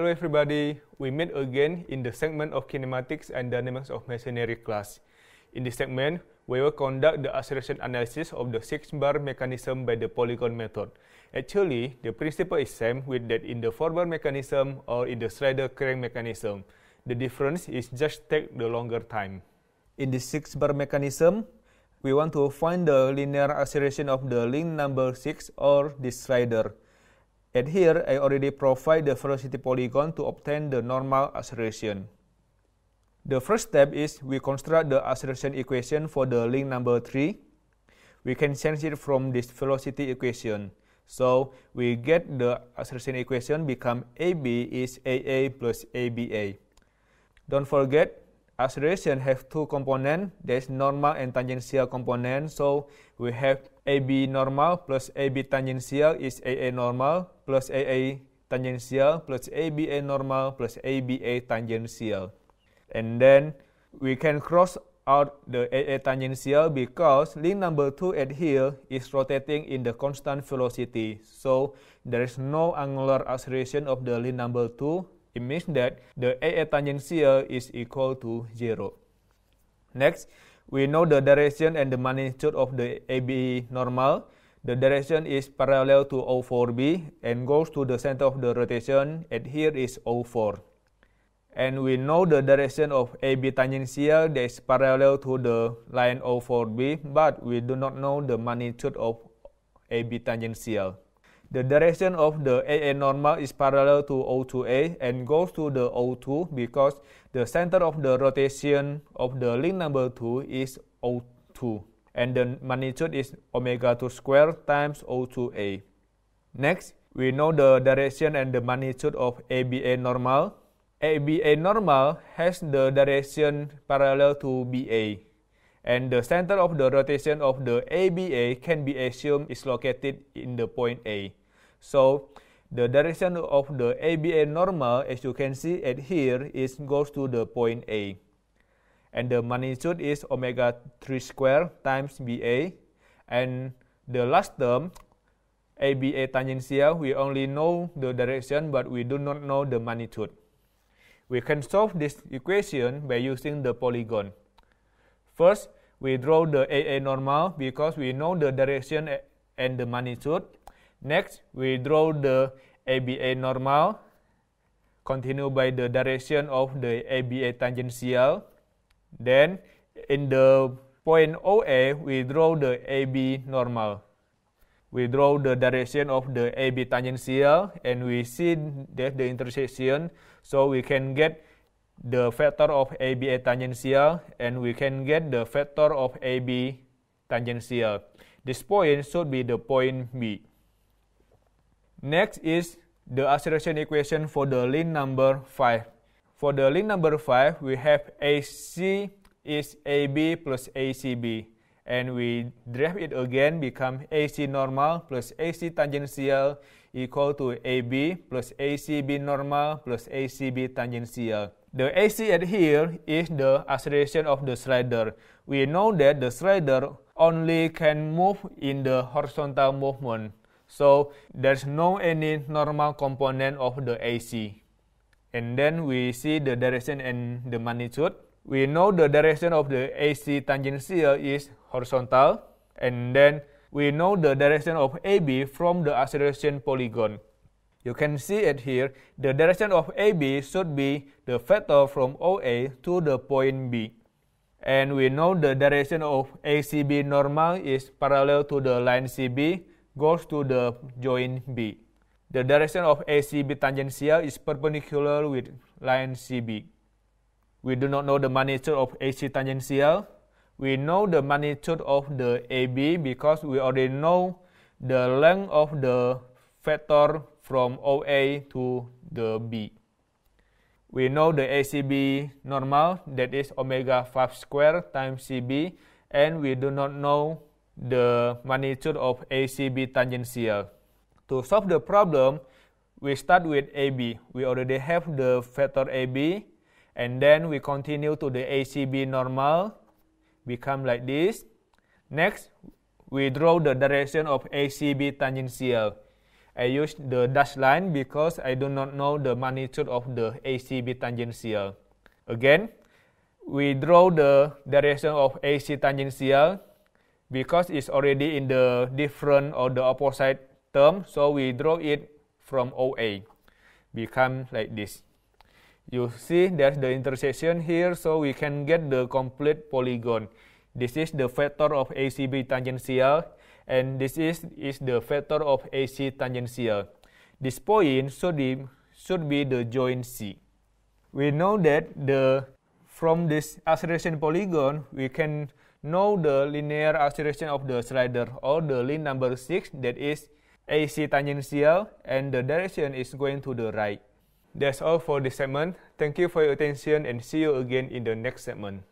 Hello everybody, we meet again in the segment of kinematics and dynamics of machinery class. In this segment, we will conduct the acceleration analysis of the six-bar mechanism by the polygon method. Actually, the principle is same with that in the four-bar mechanism or in the slider crank mechanism. The difference is just take the longer time. In the six-bar mechanism, we want to find the linear acceleration of the link number 6 or this slider. And here I already provide the velocity polygon to obtain the normal acceleration. The first step is we construct the acceleration equation for the link number 3. We can change it from this velocity equation. So we get the acceleration equation become AB is AA plus ABA. Don't forget acceleration have two components. There's normal and tangential component. So we have AB normal plus AB tangential is AA normal plus AA tangential plus ABA normal plus ABA tangential. And then we can cross out the AA tangential because link number 2 at here is rotating in the constant velocity. So there is no angular acceleration of the link number 2 it means that the AA tangential is equal to 0. Next, we know the direction and the magnitude of the AB normal. The direction is parallel to O4B and goes to the center of the rotation and here is O4. And we know the direction of AB tangential that is parallel to the line O4B, but we do not know the magnitude of AB tangential. The direction of the AA normal is parallel to O2A and goes to the O2 because the center of the rotation of the link number 2 is O2 and the magnitude is omega 2 square times O2A. Next, we know the direction and the magnitude of ABA normal. ABA normal has the direction parallel to BA and the center of the rotation of the ABA can be assumed is located in the point A. So the direction of the ABA normal, as you can see at here, is goes to the point A. And the magnitude is omega 3 square times BA. And the last term, ABA tangential, we only know the direction, but we do not know the magnitude. We can solve this equation by using the polygon. First, we draw the AA normal because we know the direction and the magnitude Next, we draw the ABA normal, continue by the direction of the ABA tangential. Then, in the point OA, we draw the AB normal. We draw the direction of the AB tangential, and we see that the intersection, so we can get the vector of ABA tangential, and we can get the vector of AB tangential. This point should be the point B. Next is the acceleration equation for the lean number 5. For the lean number 5, we have AC is AB plus ACB. And we derive it again become AC normal plus AC tangential equal to AB plus ACB normal plus ACB tangential. The AC at here is the acceleration of the slider. We know that the slider only can move in the horizontal movement. So there's no any normal component of the AC. And then we see the direction and the magnitude. We know the direction of the AC tangential is horizontal. And then we know the direction of AB from the acceleration polygon. You can see it here. The direction of AB should be the vector from OA to the point B. And we know the direction of ACB normal is parallel to the line CB goes to the joint B. The direction of ACB tangential is perpendicular with line CB. We do not know the magnitude of AC tangential. We know the magnitude of the AB because we already know the length of the vector from OA to the B. We know the ACB normal that is omega 5 square times CB and we do not know the magnitude of ACB tangential. To solve the problem, we start with AB. We already have the vector AB, and then we continue to the ACB normal, become like this. Next, we draw the direction of ACB tangential. I use the dashed line because I do not know the magnitude of the ACB tangential. Again, we draw the direction of AC tangential because it's already in the different or the opposite term, so we draw it from OA, become like this. You see there's the intersection here, so we can get the complete polygon. This is the vector of ACB tangential, and this is, is the vector of AC tangential. This point should be, should be the joint C. We know that the from this acceleration polygon, we can know the linear acceleration of the slider or the lane number 6 that is AC tangential and the direction is going to the right. That's all for this segment. Thank you for your attention and see you again in the next segment.